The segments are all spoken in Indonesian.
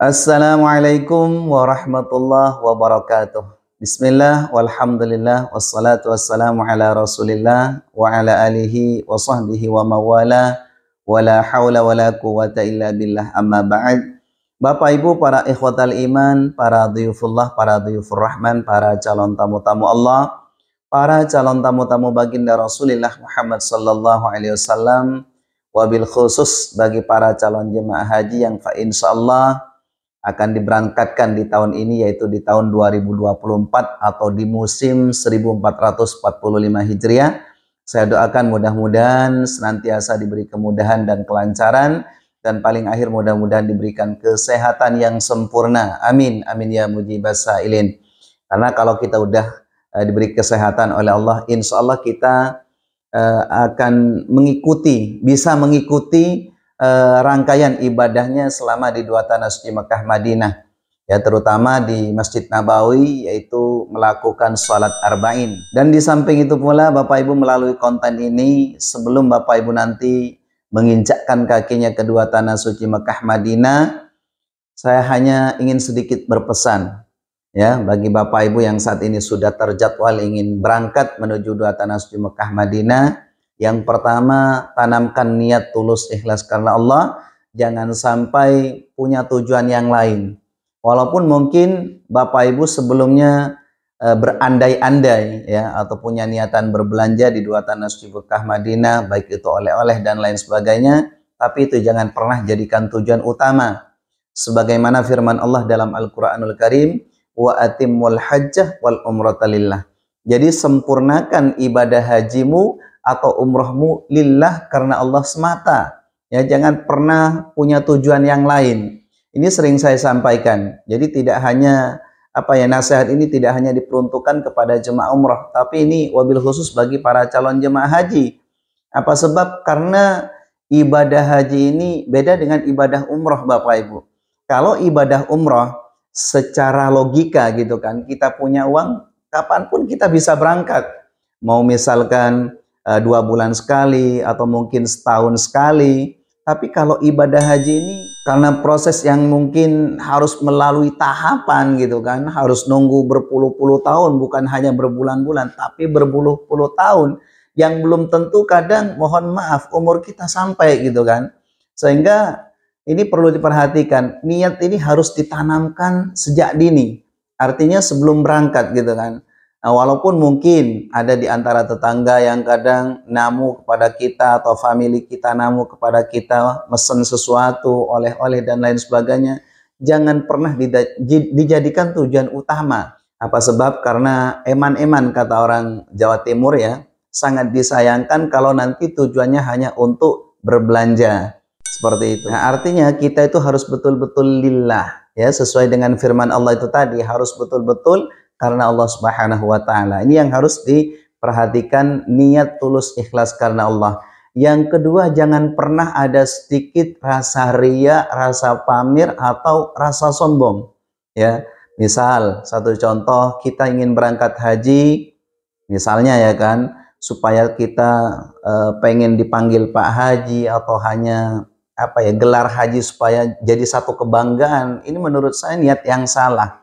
Assalamualaikum warahmatullahi wabarakatuh. Bismillah walhamdulillah wassalatu wassalamu ala rasulillah wa ala alihi wa sahbihi wa mawala wa la hawla wa la quwata illa billah amma ba'd. Bapak Ibu para ikhwatal iman, para dhiyufullah, para dhiyufur rahman, para calon tamu-tamu Allah, para calon tamu-tamu baginda Rasulullah Muhammad sallallahu alaihi wasallam, wabil khusus bagi para calon jemaah haji yang fa insyaallah akan diberangkatkan di tahun ini yaitu di tahun 2024 atau di musim 1445 Hijriah. Saya doakan mudah-mudahan senantiasa diberi kemudahan dan kelancaran dan paling akhir mudah-mudahan diberikan kesehatan yang sempurna. Amin. Amin ya mujibas sa'ilin. Karena kalau kita udah uh, diberi kesehatan oleh Allah, insya Allah kita uh, akan mengikuti, bisa mengikuti Eh, rangkaian ibadahnya selama di dua tanah suci Mekah Madinah ya terutama di Masjid Nabawi yaitu melakukan sholat arba'in dan di samping itu pula Bapak Ibu melalui konten ini sebelum Bapak Ibu nanti menginjakkan kakinya ke dua tanah suci Mekah Madinah saya hanya ingin sedikit berpesan ya bagi Bapak Ibu yang saat ini sudah terjadwal ingin berangkat menuju dua tanah suci Mekah Madinah yang pertama, tanamkan niat tulus ikhlas karena Allah. Jangan sampai punya tujuan yang lain. Walaupun mungkin Bapak Ibu sebelumnya e, berandai-andai ya atau punya niatan berbelanja di dua tanah suci Mekah Madinah, baik itu oleh-oleh dan lain sebagainya, tapi itu jangan pernah jadikan tujuan utama. Sebagaimana firman Allah dalam Al-Qur'anul Karim, "Wa atimul hajjah wal umrata lillah." Jadi sempurnakan ibadah hajimu atau umrohmu lillah karena Allah semata. Ya, jangan pernah punya tujuan yang lain. Ini sering saya sampaikan. Jadi tidak hanya apa ya nasihat ini tidak hanya diperuntukkan kepada jemaah umroh, tapi ini wabil khusus bagi para calon jemaah haji. Apa sebab? Karena ibadah haji ini beda dengan ibadah umroh, Bapak Ibu. Kalau ibadah umroh secara logika gitu kan, kita punya uang, kapanpun kita bisa berangkat. Mau misalkan Eh, dua bulan sekali atau mungkin setahun sekali. Tapi kalau ibadah haji ini karena proses yang mungkin harus melalui tahapan gitu kan, harus nunggu berpuluh-puluh tahun, bukan hanya berbulan-bulan, tapi berpuluh-puluh tahun yang belum tentu kadang mohon maaf umur kita sampai gitu kan. Sehingga ini perlu diperhatikan, niat ini harus ditanamkan sejak dini. Artinya sebelum berangkat gitu kan. Nah, walaupun mungkin ada di antara tetangga yang kadang namu kepada kita atau family kita namu kepada kita, mesen sesuatu, oleh-oleh dan lain sebagainya, jangan pernah dijadikan tujuan utama. Apa sebab? Karena eman-eman kata orang Jawa Timur ya, sangat disayangkan kalau nanti tujuannya hanya untuk berbelanja. Seperti itu. Nah, artinya kita itu harus betul-betul lillah ya, sesuai dengan firman Allah itu tadi, harus betul-betul karena Allah Subhanahu wa taala. Ini yang harus diperhatikan niat tulus ikhlas karena Allah. Yang kedua, jangan pernah ada sedikit rasa ria, rasa pamir atau rasa sombong. Ya, misal satu contoh kita ingin berangkat haji, misalnya ya kan, supaya kita e, pengen dipanggil Pak Haji atau hanya apa ya gelar haji supaya jadi satu kebanggaan. Ini menurut saya niat yang salah.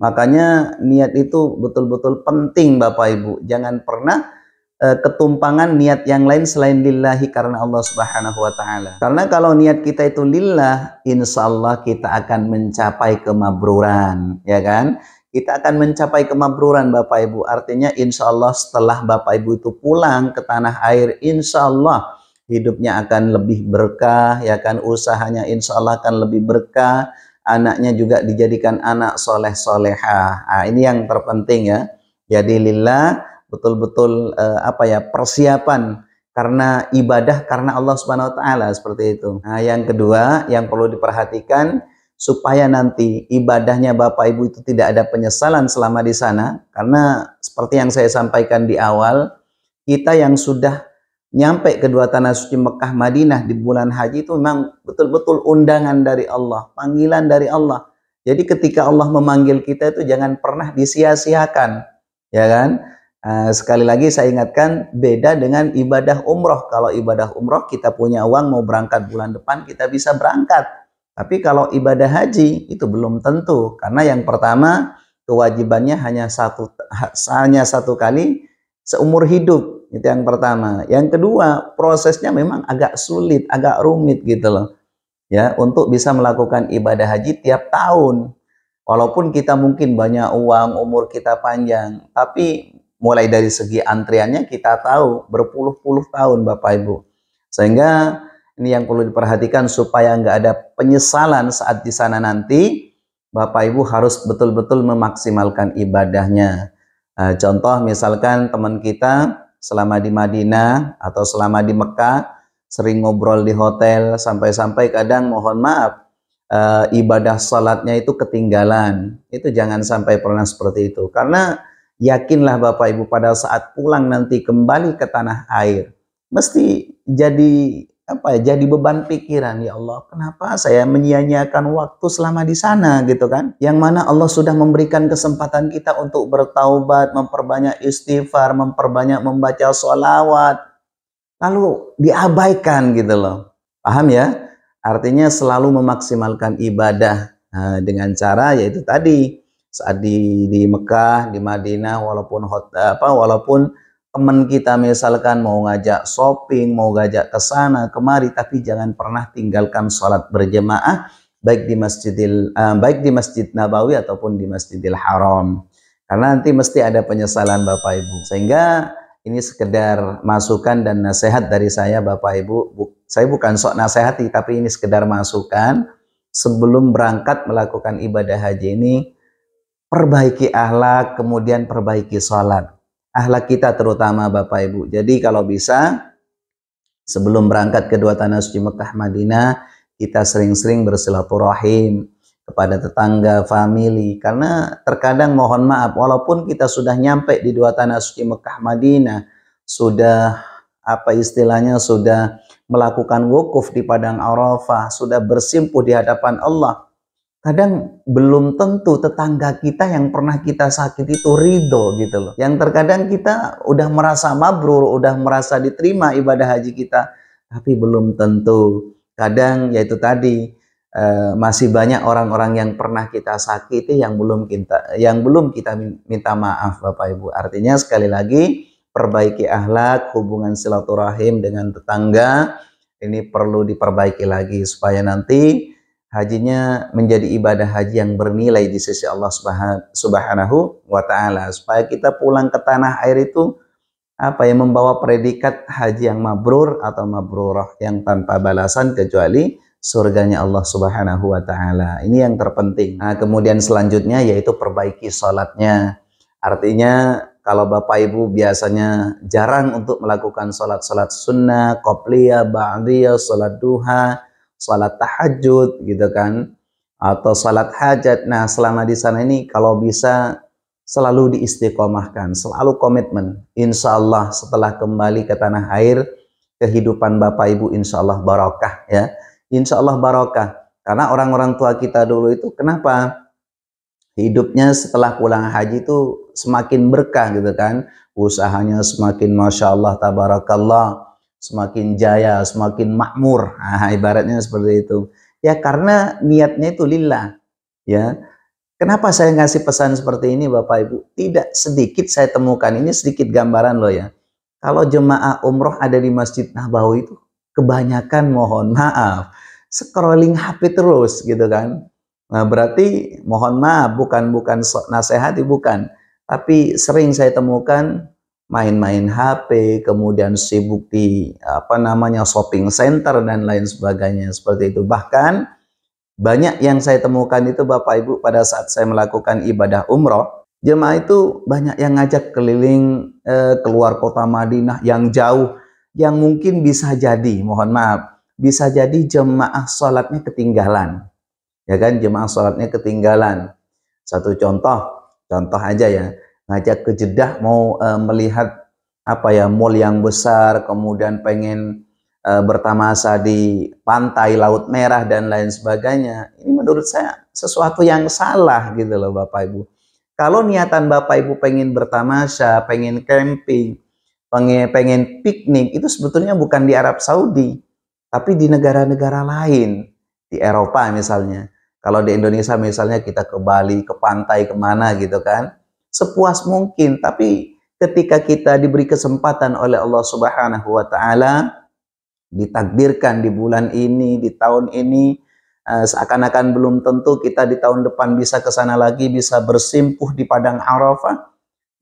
Makanya niat itu betul-betul penting Bapak Ibu. Jangan pernah e, ketumpangan niat yang lain selain lillahi karena Allah Subhanahu wa taala. Karena kalau niat kita itu lillah, insyaallah kita akan mencapai kemabruran, ya kan? Kita akan mencapai kemabruran Bapak Ibu. Artinya insyaallah setelah Bapak Ibu itu pulang ke tanah air, insyaallah hidupnya akan lebih berkah, ya kan? Usahanya insyaallah akan lebih berkah, anaknya juga dijadikan anak soleh soleha. Nah, ini yang terpenting ya. Jadi lillah betul-betul eh, apa ya persiapan karena ibadah karena Allah Subhanahu wa taala seperti itu. Nah, yang kedua yang perlu diperhatikan supaya nanti ibadahnya Bapak Ibu itu tidak ada penyesalan selama di sana karena seperti yang saya sampaikan di awal kita yang sudah nyampe kedua tanah suci Mekah Madinah di bulan haji itu memang betul-betul undangan dari Allah, panggilan dari Allah. Jadi ketika Allah memanggil kita itu jangan pernah disia-siakan, ya kan? Eh, sekali lagi saya ingatkan beda dengan ibadah umroh. Kalau ibadah umroh kita punya uang mau berangkat bulan depan kita bisa berangkat. Tapi kalau ibadah haji itu belum tentu karena yang pertama kewajibannya hanya satu hanya satu kali seumur hidup itu yang pertama. Yang kedua, prosesnya memang agak sulit, agak rumit gitu loh. Ya, untuk bisa melakukan ibadah haji tiap tahun. Walaupun kita mungkin banyak uang, umur kita panjang, tapi mulai dari segi antriannya kita tahu berpuluh-puluh tahun Bapak Ibu. Sehingga ini yang perlu diperhatikan supaya nggak ada penyesalan saat di sana nanti. Bapak Ibu harus betul-betul memaksimalkan ibadahnya Eh, contoh misalkan teman kita selama di Madinah atau selama di Mekah sering ngobrol di hotel sampai-sampai kadang mohon maaf uh, ibadah salatnya itu ketinggalan. Itu jangan sampai pernah seperti itu karena yakinlah Bapak Ibu pada saat pulang nanti kembali ke tanah air mesti jadi apa ya jadi beban pikiran ya Allah kenapa saya menyia-nyiakan waktu selama di sana gitu kan yang mana Allah sudah memberikan kesempatan kita untuk bertaubat memperbanyak istighfar memperbanyak membaca sholawat lalu diabaikan gitu loh paham ya artinya selalu memaksimalkan ibadah eh, dengan cara yaitu tadi saat di di Mekah di Madinah walaupun hot, apa walaupun teman kita misalkan mau ngajak shopping, mau ngajak ke sana kemari, tapi jangan pernah tinggalkan sholat berjemaah baik di masjidil uh, baik di masjid Nabawi ataupun di masjidil Haram. Karena nanti mesti ada penyesalan Bapak Ibu. Sehingga ini sekedar masukan dan nasihat dari saya Bapak Ibu. Saya bukan sok nasihati tapi ini sekedar masukan sebelum berangkat melakukan ibadah haji ini perbaiki akhlak kemudian perbaiki sholat ahlak kita terutama Bapak Ibu. Jadi kalau bisa sebelum berangkat ke dua tanah suci Mekah Madinah, kita sering-sering bersilaturahim kepada tetangga, family. Karena terkadang mohon maaf, walaupun kita sudah nyampe di dua tanah suci Mekah Madinah, sudah apa istilahnya sudah melakukan wukuf di padang Arafah, sudah bersimpuh di hadapan Allah, kadang belum tentu tetangga kita yang pernah kita sakit itu ridho gitu loh. Yang terkadang kita udah merasa mabrur, udah merasa diterima ibadah haji kita, tapi belum tentu. Kadang yaitu tadi eh, masih banyak orang-orang yang pernah kita sakiti yang belum kita yang belum kita minta maaf Bapak Ibu. Artinya sekali lagi perbaiki akhlak, hubungan silaturahim dengan tetangga ini perlu diperbaiki lagi supaya nanti hajinya menjadi ibadah haji yang bernilai di sisi Allah Subhanahu wa taala supaya kita pulang ke tanah air itu apa yang membawa predikat haji yang mabrur atau mabrurah yang tanpa balasan kecuali surganya Allah Subhanahu wa taala. Ini yang terpenting. Nah, kemudian selanjutnya yaitu perbaiki salatnya. Artinya kalau Bapak Ibu biasanya jarang untuk melakukan salat-salat sunnah, qobliyah, ba'diyah, salat duha, salat tahajud gitu kan atau salat hajat. Nah, selama di sana ini kalau bisa selalu diistiqomahkan, selalu komitmen. Insya Allah setelah kembali ke tanah air, kehidupan Bapak Ibu insya Allah barokah ya. Insya Allah barokah. Karena orang-orang tua kita dulu itu kenapa? Hidupnya setelah pulang haji itu semakin berkah gitu kan. Usahanya semakin Masya Allah, Tabarakallah semakin jaya, semakin makmur. Nah, ibaratnya seperti itu. Ya karena niatnya itu lillah. Ya. Kenapa saya ngasih pesan seperti ini Bapak Ibu? Tidak sedikit saya temukan ini sedikit gambaran loh ya. Kalau jemaah umroh ada di Masjid Nabawi itu kebanyakan mohon maaf scrolling HP terus gitu kan. Nah, berarti mohon maaf bukan bukan nasihat, bukan, tapi sering saya temukan main-main HP, kemudian sibuk di apa namanya shopping center dan lain sebagainya seperti itu. Bahkan banyak yang saya temukan itu Bapak Ibu pada saat saya melakukan ibadah umroh, jemaah itu banyak yang ngajak keliling eh, keluar kota Madinah yang jauh yang mungkin bisa jadi, mohon maaf, bisa jadi jemaah sholatnya ketinggalan. Ya kan, jemaah sholatnya ketinggalan. Satu contoh, contoh aja ya ngajak ke Jeddah mau e, melihat apa ya mall yang besar, kemudian pengen e, bertamasa di pantai Laut Merah dan lain sebagainya. Ini menurut saya sesuatu yang salah gitu loh Bapak Ibu. Kalau niatan Bapak Ibu pengen bertamasa, pengen camping, pengen, pengen piknik, itu sebetulnya bukan di Arab Saudi, tapi di negara-negara lain, di Eropa misalnya. Kalau di Indonesia misalnya kita ke Bali, ke pantai, kemana gitu kan sepuas mungkin. Tapi ketika kita diberi kesempatan oleh Allah Subhanahu wa taala ditakdirkan di bulan ini, di tahun ini eh, seakan-akan belum tentu kita di tahun depan bisa ke sana lagi, bisa bersimpuh di padang Arafah.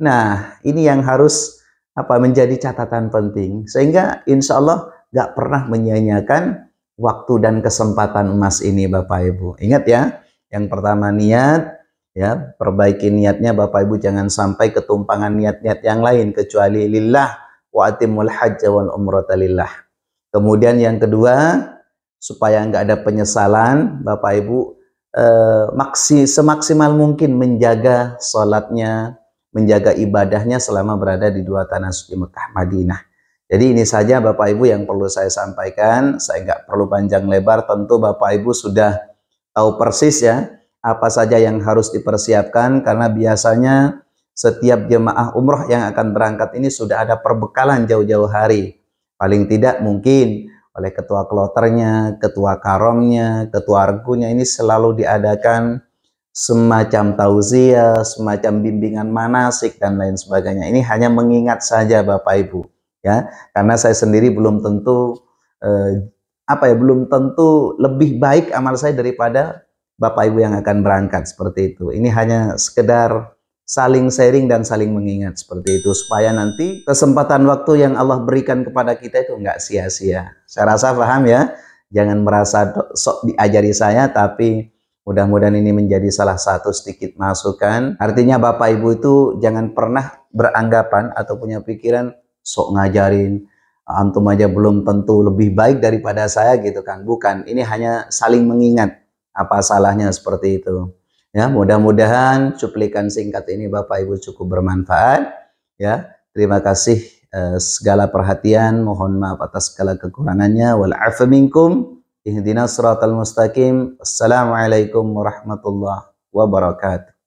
Nah, ini yang harus apa menjadi catatan penting sehingga insya Allah gak pernah menyanyiakan waktu dan kesempatan emas ini Bapak Ibu. Ingat ya, yang pertama niat, ya perbaiki niatnya Bapak Ibu jangan sampai ketumpangan niat-niat yang lain kecuali lillah wa atimul hajj wal umrata lillah kemudian yang kedua supaya nggak ada penyesalan Bapak Ibu eh, maksi semaksimal mungkin menjaga sholatnya menjaga ibadahnya selama berada di dua tanah suci Mekah Madinah jadi ini saja Bapak Ibu yang perlu saya sampaikan saya nggak perlu panjang lebar tentu Bapak Ibu sudah tahu persis ya apa saja yang harus dipersiapkan karena biasanya setiap jemaah umroh yang akan berangkat ini sudah ada perbekalan jauh-jauh hari. Paling tidak mungkin oleh ketua kloternya, ketua karongnya ketua argunya ini selalu diadakan semacam tauziah, semacam bimbingan manasik dan lain sebagainya. Ini hanya mengingat saja Bapak Ibu ya, karena saya sendiri belum tentu eh, apa ya belum tentu lebih baik amal saya daripada Bapak Ibu yang akan berangkat seperti itu. Ini hanya sekedar saling sharing dan saling mengingat seperti itu supaya nanti kesempatan waktu yang Allah berikan kepada kita itu enggak sia-sia. Saya rasa paham ya. Jangan merasa sok diajari saya tapi mudah-mudahan ini menjadi salah satu sedikit masukan. Artinya Bapak Ibu itu jangan pernah beranggapan atau punya pikiran sok ngajarin antum aja belum tentu lebih baik daripada saya gitu kan. Bukan, ini hanya saling mengingat apa salahnya seperti itu? Ya, mudah-mudahan cuplikan singkat ini Bapak Ibu cukup bermanfaat. Ya, terima kasih eh, segala perhatian. Mohon maaf atas segala kekurangannya. Wal afu minkum. Ihdinas siratal mustaqim. Assalamualaikum warahmatullahi wabarakatuh.